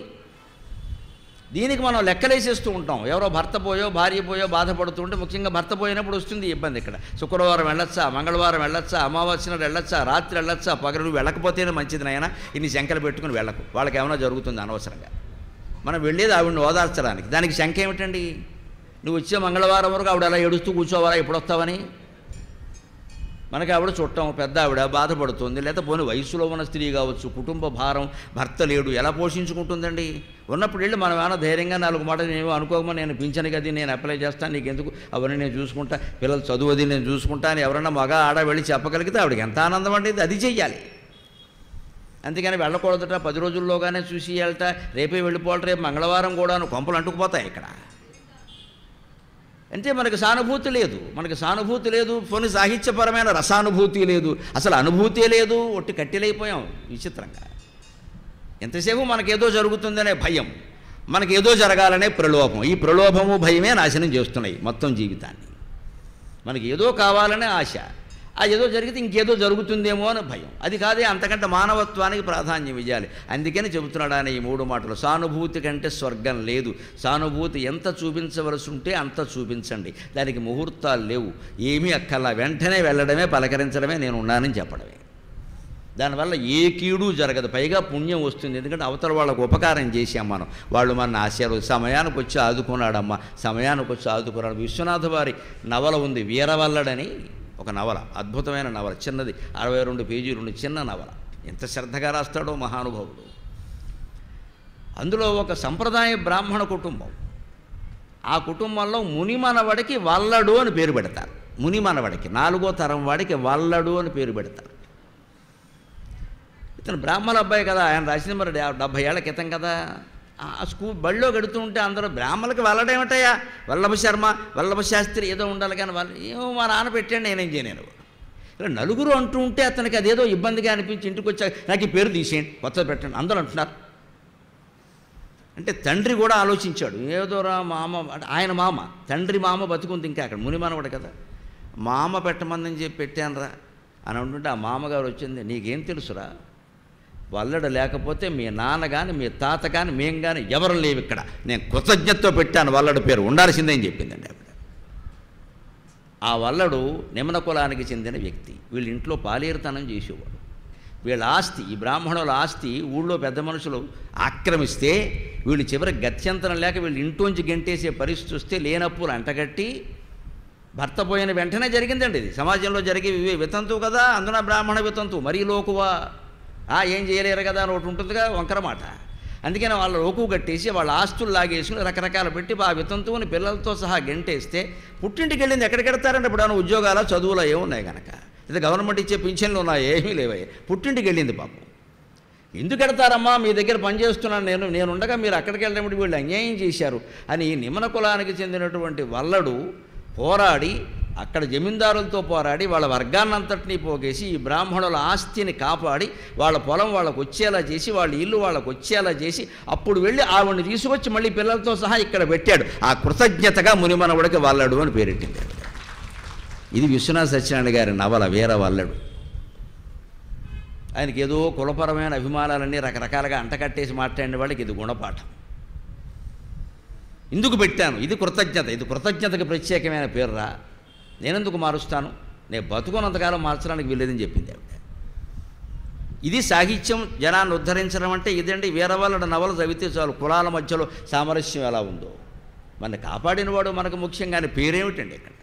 దీనికి మనం లెక్కలేసేస్తూ ఉంటాం ఎవరో భర్త పోయో భార్య పోయో బాధపడుతుంటే ముఖ్యంగా భర్త పోయినప్పుడు వస్తుంది ఇబ్బంది ఇక్కడ శుక్రవారం వెళ్ళొచ్చా మంగళవారం వెళ్ళొచ్చా అమావాస్య వెళ్ళొచ్చా రాత్రి వెళ్ళొచ్చా పగలు వెళ్ళకపోతేనే మంచిది నాయన ఇన్ని శంకలు పెట్టుకుని వెళ్ళకు వాళ్ళకి ఏమైనా జరుగుతుంది అనవసరంగా మనం వెళ్ళేది ఆవిడని ఓదార్చడానికి దానికి శంక ఏమిటండి నువ్వు వచ్చే మంగళవారం వరకు ఆవిడ అలా ఏడుస్తూ కూర్చోవాలా ఎప్పుడు వస్తావని మనకి ఆవిడ చుట్టం పెద్ద ఆవిడ బాధపడుతుంది లేకపోతే పోనీ వయసులో ఉన్న స్త్రీ కావచ్చు కుటుంబ భారం భర్త లేడు ఎలా పోషించుకుంటుందండి ఉన్నప్పుడు వెళ్ళి మనం ఏమైనా ధైర్యంగా నాలుగు మాటలు నేను అనుకోకమని నేను పింఛను గది నేను అప్లై చేస్తాను నీకు ఎందుకు అవన్నీ నేను చూసుకుంటా పిల్లలు అది నేను చూసుకుంటా అని ఎవరన్నా మగ ఆడ వెళ్ళి చెప్పగలిగితే ఆవిడకి ఎంత ఆనందం అంటే అది చెయ్యాలి అందుకని వెళ్ళకూడదుట పది రోజుల్లోగానే చూసి వెళ్ళట రేపే వెళ్ళిపోవాలి రేపు మంగళవారం కూడా కొంపలు అంటుకుపోతాయి ఇక్కడ అంటే మనకు సానుభూతి లేదు మనకు సానుభూతి లేదు కొన్ని సాహిత్యపరమైన రసానుభూతి లేదు అసలు అనుభూతే లేదు ఒట్టి కట్టెలైపోయాం విచిత్రంగా ఎంతసేపు మనకేదో జరుగుతుందనే భయం మనకేదో జరగాలనే ప్రలోభం ఈ ప్రలోభము భయమే నాశనం చేస్తున్నాయి మొత్తం జీవితాన్ని మనకి ఏదో కావాలనే ఆశ ఏదో జరిగితే ఇంకేదో జరుగుతుందేమో అని భయం అది కాదే అంతకంటే మానవత్వానికి ప్రాధాన్యం ఇవ్వాలి అందుకని చెబుతున్నాడు ఆయన ఈ మూడు మాటలు సానుభూతి కంటే స్వర్గం లేదు సానుభూతి ఎంత చూపించవలసి ఉంటే అంత చూపించండి దానికి ముహూర్తాలు లేవు ఏమీ అక్కల్లా వెంటనే వెళ్ళడమే పలకరించడమే నేను ఉన్నానని చెప్పడమే దానివల్ల ఏ కీడు జరగదు పైగా పుణ్యం వస్తుంది ఎందుకంటే అవతల వాళ్ళకు ఉపకారం చేసాం మనం వాళ్ళు మన ఆశీర్వ సమయానికి వచ్చి ఆదుకున్నాడమ్మ సమయానికి వచ్చి ఆదుకున్నాడు విశ్వనాథ వారి నవల ఉంది వీరవల్లడని ఒక నవల అద్భుతమైన నవల చిన్నది అరవై రెండు పేజీలు ఉండే చిన్న నవల ఎంత శ్రద్ధగా రాస్తాడో మహానుభావుడు అందులో ఒక సంప్రదాయ బ్రాహ్మణ కుటుంబం ఆ కుటుంబంలో మునిమనవడికి వల్లడు అని పేరు పెడతారు మునిమనవడికి నాలుగో తరం వాడికి వల్లడు అని పేరు పెడతారు ఇతను బ్రాహ్మణ అబ్బాయి కదా ఆయన రాసిన మరి డెబ్బై ఏళ్ల క్రితం కదా ఆ స్కూల్ బడిలో గడుతూ ఉంటే అందరూ బ్రాహ్మణులకి వెళ్ళడేమిటయ్యా వల్లభ శర్మ వల్లభ శాస్త్రి ఏదో ఉండాలి కానీ వాళ్ళు ఏమో మా నాన్న పెట్టాడు నేనేం చేయలేను ఇలా నలుగురు అంటూ ఉంటే అతనికి అదేదో ఇబ్బందిగా అనిపించి ఇంటికి వచ్చాక నాకు ఈ పేరు తీసేయండి కొత్త పెట్టండి అందరూ అంటున్నారు అంటే తండ్రి కూడా ఆలోచించాడు ఏదోరా మామ ఆయన మామ తండ్రి మామ బతుకుంది ఇంకా అక్కడ ముని మనవడు కదా మామ పెట్టమందని చెప్పి పెట్టానురా అని అంటుంటే ఆ మామగారు వచ్చింది నీకేం తెలుసురా వల్లడు లేకపోతే మీ నాన్న కానీ మీ తాత కానీ మేం కానీ ఎవరు లేవు ఇక్కడ నేను కృతజ్ఞతతో పెట్టాను వల్లడు పేరు ఉండాల్సిందని చెప్పిందండి ఆవిడ ఆ వల్లడు నిమ్మన కులానికి చెందిన వ్యక్తి వీళ్ళ ఇంట్లో పాలేరుతనం చేసేవాడు వీళ్ళ ఆస్తి ఈ బ్రాహ్మణుల ఆస్తి ఊళ్ళో పెద్ద మనుషులు ఆక్రమిస్తే వీళ్ళు చివరి గత్యంతరం లేక వీళ్ళు ఇంట్లోంచి గెంటేసే పరిస్థితి వస్తే లేనప్పులు అంటగట్టి భర్త పోయిన వెంటనే జరిగిందండి ఇది సమాజంలో జరిగే వితంతువు కదా అందున బ్రాహ్మణ వితంతువు మరీ లోకువా ఏం చేయలేరు కదా అని ఒకటి ఉంటుందిగా వంకర మాట అందుకని వాళ్ళ రోకు కట్టేసి వాళ్ళ ఆస్తులు లాగేసుకుని రకరకాల పెట్టి ఆ వితంతువుని పిల్లలతో సహా గెంటేస్తే పుట్టింటికి వెళ్ళింది ఎక్కడ కడతారంటే ఇప్పుడు ఉద్యోగాల చదువులు ఏమున్నాయి కనుక ఇది గవర్నమెంట్ ఇచ్చే పింఛన్లు ఉన్నాయి ఏమీ లేవే పుట్టింటికి వెళ్ళింది పాపం ఎందుకు ఎడతారమ్మా మీ దగ్గర పనిచేస్తున్నాను నేను నేను ఉండగా మీరు అక్కడికి వెళ్ళినప్పుడు వీళ్ళు అన్యాయం చేశారు అని నిమన కులానికి చెందినటువంటి వల్లడు పోరాడి అక్కడ జమీందారులతో పోరాడి వాళ్ళ వర్గాన్నంతటినీ పోగేసి ఈ బ్రాహ్మణుల ఆస్తిని కాపాడి వాళ్ళ పొలం వాళ్ళకు వచ్చేలా చేసి వాళ్ళ ఇల్లు వాళ్ళకు వచ్చేలా చేసి అప్పుడు వెళ్ళి ఆవిడని తీసుకొచ్చి మళ్ళీ పిల్లలతో సహా ఇక్కడ పెట్టాడు ఆ కృతజ్ఞతగా మునిమనవుడికి వల్లడు అని పేరెట్టింది ఇది విశ్వనాథ సత్యనారాయణ గారి నవల వీర వల్లడు ఆయనకి ఏదో కులపరమైన అభిమానాలన్నీ రకరకాలుగా అంటకట్టేసి మాట్లాడిన వాళ్ళకి ఇది గుణపాఠం ఇందుకు పెట్టాను ఇది కృతజ్ఞత ఇది కృతజ్ఞతకు ప్రత్యేకమైన పేరు రా నేనెందుకు మారుస్తాను నేను బతుకున్నంతకాలం మార్చడానికి వీల్లేదని చెప్పింది ఆవిడ ఇది సాహిత్యం జనాన్ని ఉద్ధరించడం అంటే ఇదండి వీరవాళ్ళ నవలు చవితే చాలు కులాల మధ్యలో సామరస్యం ఎలా ఉందో మన కాపాడినవాడు మనకు ముఖ్యంగా పేరేమిటండి ఇక్కడ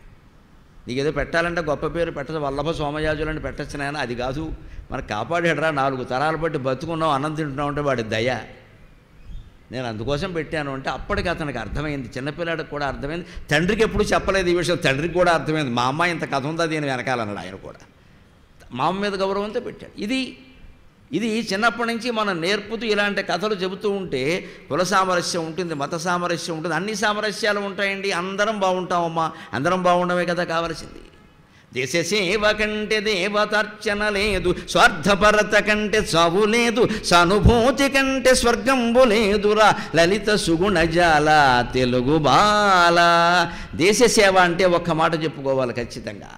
నీకు ఏదో పెట్టాలంటే గొప్ప పేరు పెట్టదు వల్లభ సోమయాజులని అని పెట్టచ్చు నాయన అది కాదు మనకు రా నాలుగు తరాలు బట్టి బతుకున్నాం అన్నం తింటున్నాం అంటే వాడి దయ నేను అందుకోసం పెట్టాను అంటే అప్పటికి అతనికి అర్థమైంది చిన్నపిల్లాడికి కూడా అర్థమైంది తండ్రికి ఎప్పుడు చెప్పలేదు ఈ విషయం తండ్రికి కూడా అర్థమైంది మా అమ్మ ఇంత కథ ఉందా దీని వెనకాలన్నాడు ఆయన కూడా మా అమ్మ మీద గౌరవంతో పెట్టాడు ఇది ఇది చిన్నప్పటి నుంచి మనం నేర్పుతూ ఇలాంటి కథలు చెబుతూ ఉంటే కుల సామరస్యం ఉంటుంది మత సామరస్యం ఉంటుంది అన్ని సామరస్యాలు ఉంటాయండి అందరం బాగుంటామమ్మా అందరం బాగుండమే కదా కావలసింది దేశ సేవ కంటే దేవతార్చన లేదు స్వార్థపరత కంటే చావు లేదు సానుభూతి కంటే స్వర్గంబు లేదురా లలిత సుగుణజాల తెలుగు బాల దేశ సేవ అంటే ఒక్క మాట చెప్పుకోవాలి ఖచ్చితంగా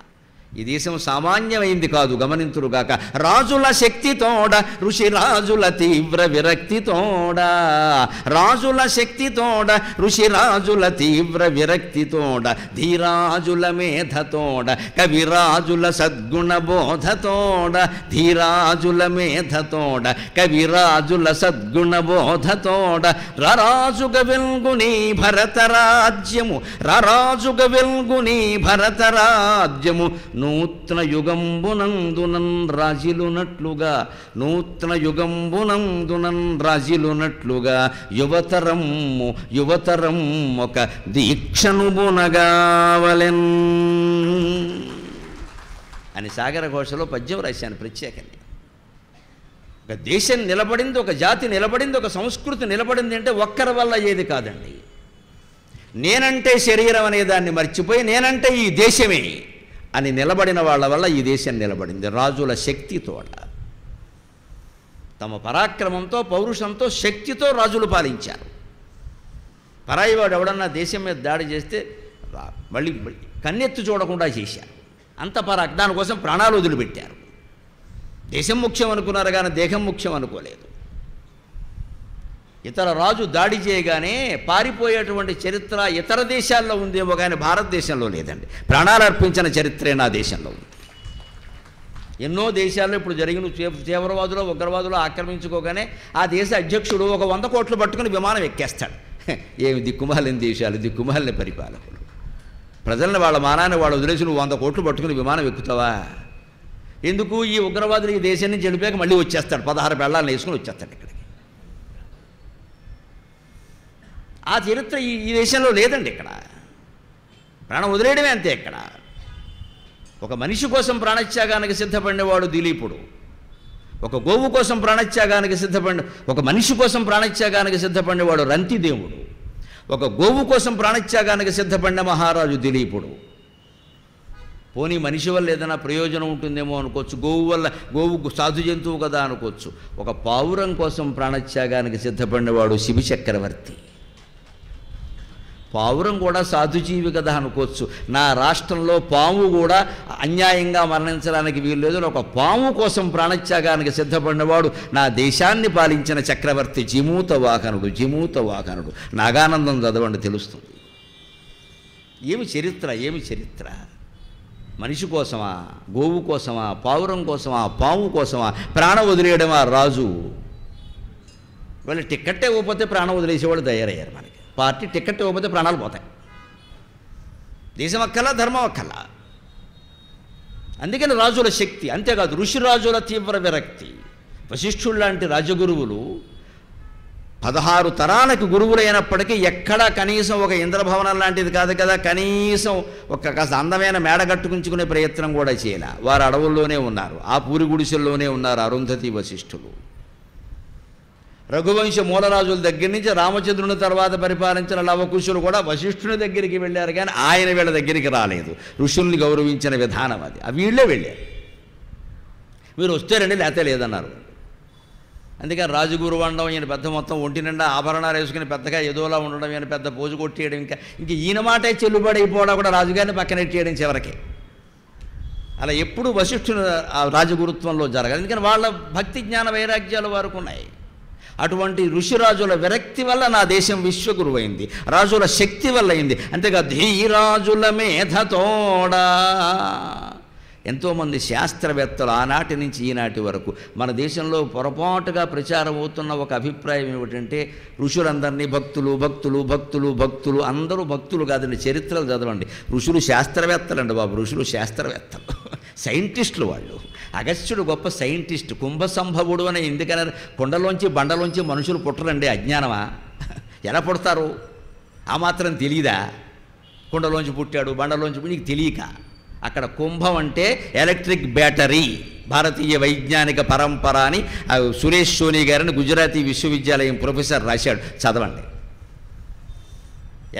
ఈ దేశం సామాన్యమైంది కాదు గమనింతురుగాక రాజుల శక్తి తోడ ఋషి రాజుల తీవ్ర తోడ రాజుల శక్తి తోడ ఋషి రాజుల తీవ్ర తోడ ధీరాజుల మేధతోడ కవిరాజుల సద్గుణ బోధ తోడ ధీరాజుల మేధతోడ కవిరాజుల సద్గుణ బోధతోడ రరాజుగ వెల్గుని భరతరాజ్యము రరాజుగ వెల్గుని రాజ్యము నూత్న యుగంబునందునన్ రాజిలునట్లుగా నూత్న యుగంబునందునన్ రాజిలునట్లుగా యువతరమ్ము యువతరం ఒక దీక్షను బునగావలెన్ అని సాగర ఘోషలో పద్యం రాశాను ప్రత్యేకంగా ఒక దేశం నిలబడింది ఒక జాతి నిలబడింది ఒక సంస్కృతి నిలబడింది అంటే ఒక్కరి వల్ల ఏది కాదండి నేనంటే శరీరం అనేదాన్ని మర్చిపోయి నేనంటే ఈ దేశమే అని నిలబడిన వాళ్ళ వల్ల ఈ దేశం నిలబడింది రాజుల తోట తమ పరాక్రమంతో పౌరుషంతో శక్తితో రాజులు పాలించారు పరాయి వాడు ఎవడన్నా దేశం మీద దాడి చేస్తే మళ్ళీ కన్నెత్తు చూడకుండా చేశారు అంత పరాక్ దానికోసం ప్రాణాలు వదిలిపెట్టారు దేశం ముఖ్యం అనుకున్నారు కానీ దేహం ముఖ్యం అనుకోలేదు ఇతర రాజు దాడి చేయగానే పారిపోయేటువంటి చరిత్ర ఇతర దేశాల్లో ఉందేమో కానీ భారతదేశంలో లేదండి ప్రాణాలు అర్పించిన చరిత్రే నా దేశంలో ఉంది ఎన్నో దేశాల్లో ఇప్పుడు జరిగిన తీవ్రవాదులు ఉగ్రవాదులు ఆక్రమించుకోగానే ఆ దేశ అధ్యక్షుడు ఒక వంద కోట్లు పట్టుకుని విమానం ఎక్కేస్తాడు ఏమి దిక్కుమాలిన దేశాలు దిక్కుమాలిన పరిపాలకులు ప్రజలను వాళ్ళ మానాన్ని వాళ్ళు వదిలేసి నువ్వు వంద కోట్లు పట్టుకుని విమానం ఎక్కుతావా ఎందుకు ఈ ఉగ్రవాదులు ఈ దేశాన్ని చెడిపోయాక మళ్ళీ వచ్చేస్తాడు పదహారు బెళ్ళాలను వేసుకుని వచ్చేస్తాడు ఇక్కడికి ఆ చరిత్ర ఈ ఈ దేశంలో లేదండి ఇక్కడ ప్రాణం వదిలేయడమే అంతే ఇక్కడ ఒక మనిషి కోసం ప్రాణత్యాగానికి సిద్ధపడినవాడు దిలీపుడు ఒక గోవు కోసం ప్రాణత్యాగానికి సిద్ధపడిన ఒక మనిషి కోసం ప్రాణత్యాగానికి సిద్ధపడినవాడు రంతిదేవుడు ఒక గోవు కోసం ప్రాణత్యాగానికి సిద్ధపడిన మహారాజు దిలీపుడు పోనీ మనిషి వల్ల ఏదైనా ప్రయోజనం ఉంటుందేమో అనుకోవచ్చు గోవు వల్ల గోవు సాధు జంతువు కదా అనుకోవచ్చు ఒక పావురం కోసం ప్రాణత్యాగానికి సిద్ధపడినవాడు శివి చక్రవర్తి పావురం కూడా సాధుజీవి కదా అనుకోవచ్చు నా రాష్ట్రంలో పాము కూడా అన్యాయంగా మరణించడానికి వీల్లేదు ఒక పాము కోసం ప్రాణత్యాగానికి సిద్ధపడినవాడు నా దేశాన్ని పాలించిన చక్రవర్తి జిమూత వాహనుడు జిమూత వాహనుడు నాగానందం చదవండి తెలుస్తుంది ఏమి చరిత్ర ఏమి చరిత్ర మనిషి కోసమా గోవు కోసమా పావురం కోసమా పాము కోసమా ప్రాణ వదిలేయడమా రాజు వాళ్ళు టిక్కెట్టే ఇవ్వకపోతే ప్రాణం వదిలేసేవాళ్ళు తయారయ్యారు మన పార్టీ టికెట్ ఇవ్వకపోతే ప్రాణాలు పోతాయి దేశం ఒక్కలా ధర్మం ఒక్కలా అందుకని రాజుల శక్తి అంతేకాదు ఋషిరాజుల తీవ్ర విరక్తి వశిష్ఠుడు లాంటి రాజగురువులు పదహారు తరాలకు గురువులైనప్పటికీ ఎక్కడా కనీసం ఒక ఇంద్రభవనం లాంటిది కాదు కదా కనీసం ఒక కాస్త అందమైన మేడ కట్టుకుంచుకునే ప్రయత్నం కూడా చేయలే వారు అడవుల్లోనే ఉన్నారు ఆ పూరి గుడిసెల్లోనే ఉన్నారు అరుంధతి వశిష్ఠులు రఘువంశ మూలరాజుల దగ్గర నుంచి రామచంద్రుని తర్వాత పరిపాలించిన లవకుశులు కూడా వశిష్ఠుని దగ్గరికి వెళ్ళారు కానీ ఆయన వీళ్ళ దగ్గరికి రాలేదు ఋషుల్ని గౌరవించిన విధానం అది ఆ వీళ్ళే వెళ్ళారు మీరు వస్తారండి లేతే లేదన్నారు అందుకని రాజుగురు వండడం ఈయన పెద్ద మొత్తం ఒంటి నిండా ఆభరణాలు వేసుకుని పెద్దగా ఏదోలా ఉండడం ఈయన పెద్ద పూజ కొట్టేయడం ఇంకా ఇంక ఈయన మాటే చెల్లుబడి అయిపోవడం కూడా రాజుగారిని పక్కనెట్టేయడం చివరికి అలా ఎప్పుడు వశిష్ఠుని రాజగురుత్వంలో జరగాలి ఎందుకని వాళ్ళ భక్తి జ్ఞాన వైరాగ్యాలు వారికి ఉన్నాయి అటువంటి ఋషిరాజుల విరక్తి వల్ల నా దేశం విశ్వగురువైంది రాజుల శక్తి వల్ల అయింది అంతేగా ధీరాజుల మేధతోడా ఎంతోమంది శాస్త్రవేత్తలు ఆనాటి నుంచి ఈనాటి వరకు మన దేశంలో పొరపాటుగా ప్రచారం అవుతున్న ఒక అభిప్రాయం ఏమిటంటే ఋషులందరినీ భక్తులు భక్తులు భక్తులు భక్తులు అందరూ భక్తులు కాదండి చరిత్రలు చదవండి ఋషులు అండి బాబు ఋషులు శాస్త్రవేత్తలు సైంటిస్టులు వాళ్ళు అగస్త్యుడు గొప్ప సైంటిస్ట్ కుంభసంభవుడు అని ఎందుకన్నారు కొండలోంచి బండలోంచి మనుషులు పుట్టరండి అజ్ఞానమా ఎలా పుడతారు ఆ మాత్రం తెలియదా కుండలోంచి పుట్టాడు బండలోంచి నీకు తెలియక అక్కడ కుంభం అంటే ఎలక్ట్రిక్ బ్యాటరీ భారతీయ వైజ్ఞానిక పరంపర అని సురేష్ సోని గారిని గుజరాతీ విశ్వవిద్యాలయం ప్రొఫెసర్ రాశాడు చదవండి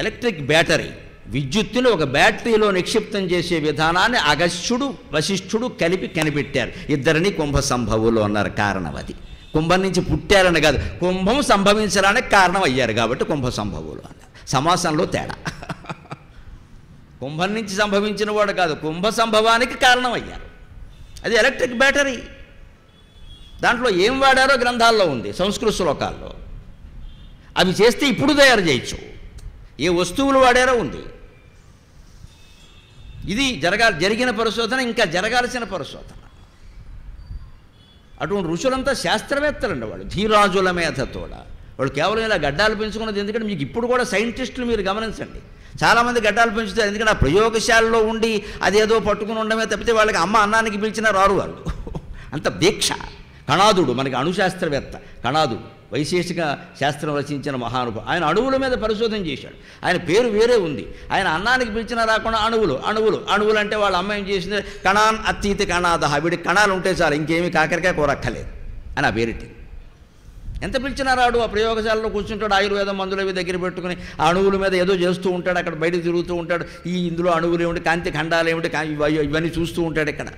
ఎలక్ట్రిక్ బ్యాటరీ విద్యుత్తుని ఒక బ్యాటరీలో నిక్షిప్తం చేసే విధానాన్ని అగస్యుడు వశిష్ఠుడు కలిపి కనిపెట్టారు ఇద్దరిని కుంభ సంభవులు అన్నారు కారణం అది కుంభం నుంచి పుట్టారని కాదు కుంభం సంభవించడానికి కారణం అయ్యారు కాబట్టి కుంభ సంభవులు అన్నారు సమాసంలో తేడా కుంభం నుంచి సంభవించిన వాడు కాదు కుంభ సంభవానికి కారణం అయ్యారు అది ఎలక్ట్రిక్ బ్యాటరీ దాంట్లో ఏం వాడారో గ్రంథాల్లో ఉంది సంస్కృత శ్లోకాల్లో అవి చేస్తే ఇప్పుడు తయారు చేయొచ్చు ఏ వస్తువులు వాడారో ఉంది ఇది జరగా జరిగిన పరిశోధన ఇంకా జరగాల్సిన పరిశోధన అటువంటి ఋషులంతా శాస్త్రవేత్తలు అండి వాళ్ళు ధీరాజుల మేధతోడ వాళ్ళు కేవలం ఇలా గడ్డాలు పెంచుకున్నది ఎందుకంటే మీకు ఇప్పుడు కూడా సైంటిస్టులు మీరు గమనించండి చాలామంది గడ్డాలు పెంచుతారు ఎందుకంటే ఆ ప్రయోగశాలలో ఉండి అదేదో పట్టుకుని ఉండమే తప్పితే వాళ్ళకి అమ్మ అన్నానికి పిలిచిన రారు వాళ్ళు అంత దీక్ష కణాదుడు మనకి అణుశాస్త్రవేత్త కణాదుడు వైశేషిక శాస్త్రం రచించిన మహానుభ ఆయన అణువుల మీద పరిశోధన చేశాడు ఆయన పేరు వేరే ఉంది ఆయన అన్నానికి పిలిచినా రాకుండా అణువులు అణువులు అణువులు అంటే వాళ్ళ అమ్మ ఏం చేసింది కణాన్ అతీతి కణాదహ వీడికి కణాలు ఉంటే చాలు ఇంకేమీ కాకరికాయ కూరక్కలేదు అని ఆ పేరిటి ఎంత పిలిచినా రాడు ఆ ప్రయోగశాలలో కూర్చుంటాడు ఆయుర్వేదం మందులు అవి దగ్గర పెట్టుకుని అణువుల మీద ఏదో చేస్తూ ఉంటాడు అక్కడ బయటకు తిరుగుతూ ఉంటాడు ఈ ఇందులో అణువులు ఏమిటి కాంతి ఖండాలు ఏమిటి ఇవన్నీ చూస్తూ ఉంటాడు ఇక్కడ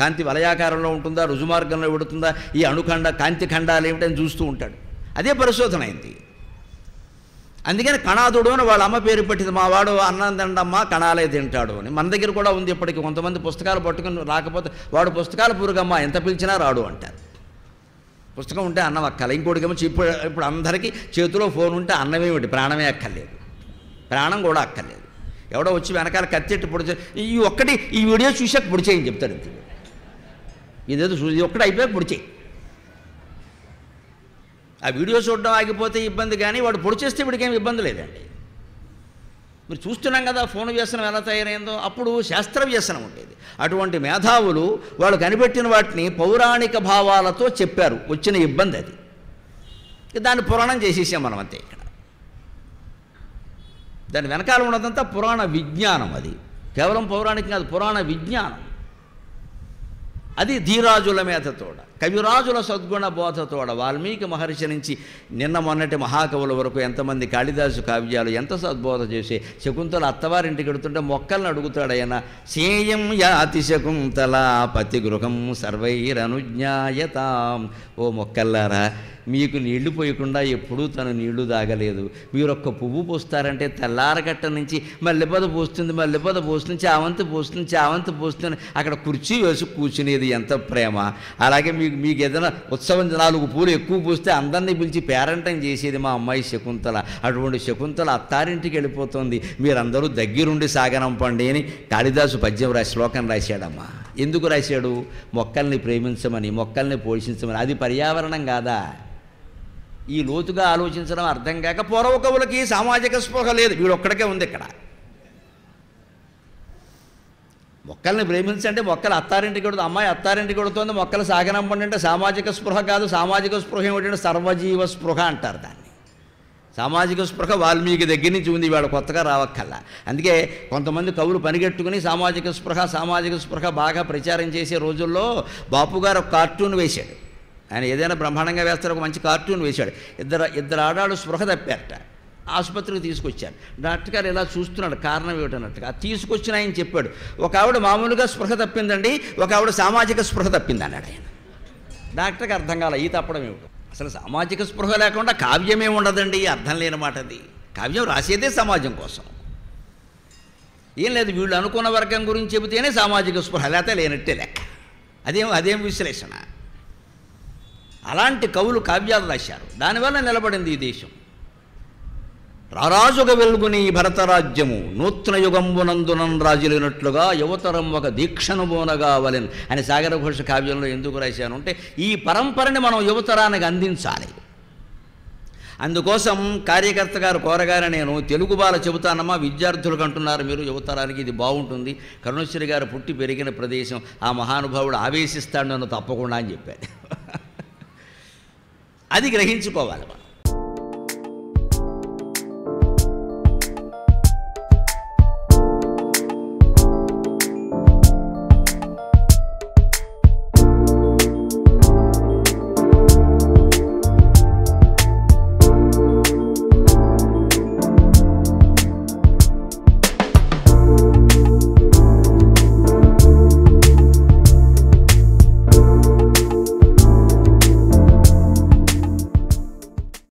కాంతి వలయాకారంలో ఉంటుందా రుజుమార్గంలో పెడుతుందా ఈ అణుఖండ కాంతి ఖండాలు ఏమిటని చూస్తూ ఉంటాడు అదే పరిశోధన అయింది అందుకని కణాదుడు అని వాళ్ళ అమ్మ పేరు పెట్టింది మా వాడు అన్నం తిండమ్మ కణాలే తింటాడు అని మన దగ్గర కూడా ఉంది ఇప్పటికి కొంతమంది పుస్తకాలు పట్టుకుని రాకపోతే వాడు పుస్తకాలు పురుగమ్మా ఎంత పిలిచినా రాడు అంటారు పుస్తకం ఉంటే అన్నం అక్కల ఇంకోటికేమో ఇప్పుడు ఇప్పుడు అందరికీ చేతిలో ఫోన్ ఉంటే అన్నమేమిటి ప్రాణమే అక్కర్లేదు ప్రాణం కూడా అక్కర్లేదు ఎవడో వచ్చి వెనకాల కత్తిట్టు పొడిచే ఈ ఒక్కటి ఈ వీడియో చూసాక పొడిచేయని చెప్తాడు ఇదేదో చూసి ఒక్కడ అయిపోయాక పొడిచేయి ఆ వీడియో చూడడం ఆగిపోతే ఇబ్బంది కానీ వాడు పొడిచేస్తే వీడికేం ఇబ్బంది లేదండి మీరు చూస్తున్నాం కదా ఫోన్ వ్యసనం ఎలా తయారైందో అప్పుడు శాస్త్ర వ్యసనం ఉండేది అటువంటి మేధావులు వాళ్ళు కనిపెట్టిన వాటిని పౌరాణిక భావాలతో చెప్పారు వచ్చిన ఇబ్బంది అది దాన్ని పురాణం చేసేసాం మనం అంతే ఇక్కడ దాని వెనకాల ఉన్నదంతా పురాణ విజ్ఞానం అది కేవలం పౌరాణికం కాదు పురాణ విజ్ఞానం అది ధీరాజుల మీద తోడ కవిరాజుల సద్గుణ బోధతోడ వాల్మీకి మహర్షి నుంచి నిన్న మొన్నటి మహాకవుల వరకు ఎంతమంది కాళిదాసు కావ్యాలు ఎంత సద్బోధ చేసే శకుంతల అత్తవారింటికి వెడుతుంటే మొక్కల్ని అడుగుతాడు సేయం యాతి శకుంతల పతి గృహం సర్వైరనుజ్ఞాయతాం ఓ మొక్కల్లారా మీకు నీళ్లు పోయకుండా ఎప్పుడూ తను నీళ్లు దాగలేదు మీరు ఒక్క పువ్వు పూస్తారంటే తెల్లారగట్ట నుంచి మల్లెపద పూస్తుంది మల్లెపద పూస్తుంది చావంతి పూస్తుంది చావంతి పూస్తుంది అక్కడ కుర్చీ వేసి కూర్చునేది ఎంత ప్రేమ అలాగే మీ మీకు మీకు ఏదైనా ఉత్సవం నాలుగు పూలు ఎక్కువ పూస్తే అందరినీ పిలిచి పేరెంటింగ్ చేసేది మా అమ్మాయి శకుంతల అటువంటి శకుంతల అత్తారింటికి వెళ్ళిపోతుంది మీరందరూ దగ్గరుండి సాగనంపండి అని కాళిదాసు పద్యం రాసి శ్లోకం రాశాడమ్మా ఎందుకు రాశాడు మొక్కల్ని ప్రేమించమని మొక్కల్ని పోషించమని అది పర్యావరణం కాదా ఈ లోతుగా ఆలోచించడం అర్థం కాక పూర్వకవులకి సామాజిక స్పృహ లేదు వీడొక్కడికే ఉంది ఇక్కడ మొక్కల్ని ప్రేమించంటే మొక్కలు అత్తారింటికి కొడుతుంది అమ్మాయి అత్తారింటి కొడుతుంది మొక్కలు సాగనంపండి అంటే సామాజిక స్పృహ కాదు సామాజిక స్పృహ ఏమిటంటే సర్వజీవ స్పృహ అంటారు దాన్ని సామాజిక స్పృహ వాల్మీకి దగ్గర నుంచి ఉంది వాడు కొత్తగా రావక్కల్లా అందుకే కొంతమంది కవులు పనిగెట్టుకుని సామాజిక స్పృహ సామాజిక స్పృహ బాగా ప్రచారం చేసే రోజుల్లో బాపు గారు ఒక కార్టూన్ వేశాడు ఆయన ఏదైనా బ్రహ్మాండంగా వేస్తారు ఒక మంచి కార్టూన్ వేశాడు ఇద్దరు ఇద్దరు ఆడాడు స్పృహ తప్పారట ఆసుపత్రికి తీసుకొచ్చాను డాక్టర్ గారు ఇలా చూస్తున్నాడు కారణం ఏమిటన్నట్టుగా తీసుకొచ్చిన ఆయన చెప్పాడు ఒక ఆవిడ మామూలుగా స్పృహ తప్పిందండి ఒక ఆవిడ సామాజిక స్పృహ తప్పింది అన్నాడు ఆయన డాక్టర్కి అర్థం కాల ఈ తప్పడం ఏమిటో అసలు సామాజిక స్పృహ లేకుండా కావ్యమే ఉండదండి అర్థం లేని మాట అది కావ్యం రాసేదే సమాజం కోసం ఏం లేదు వీళ్ళు అనుకున్న వర్గం గురించి చెబితేనే సామాజిక స్పృహ లేకపోతే లేనట్టే లెక్క అదేం అదేం విశ్లేషణ అలాంటి కవులు కావ్యాలు రాశారు దానివల్ల నిలబడింది ఈ దేశం రారాజుగ వెలుగుని భరతరాజ్యము నూతన యుగంబునందునం రాజులైనట్లుగా యువతరం ఒక దీక్షను బోనగా వలెను అని సాగరఘోష కావ్యంలో ఎందుకు రాశాను అంటే ఈ పరంపరని మనం యువతరానికి అందించాలి అందుకోసం కార్యకర్త గారు కోరగానే నేను తెలుగు బాల చెబుతానమ్మా విద్యార్థులకు అంటున్నారు మీరు యువతరానికి ఇది బాగుంటుంది కరుణశ్వరి గారు పుట్టి పెరిగిన ప్రదేశం ఆ మహానుభావుడు ఆవేశిస్తాడు నన్ను తప్పకుండా అని చెప్పాను అది గ్రహించుకోవాలి మనం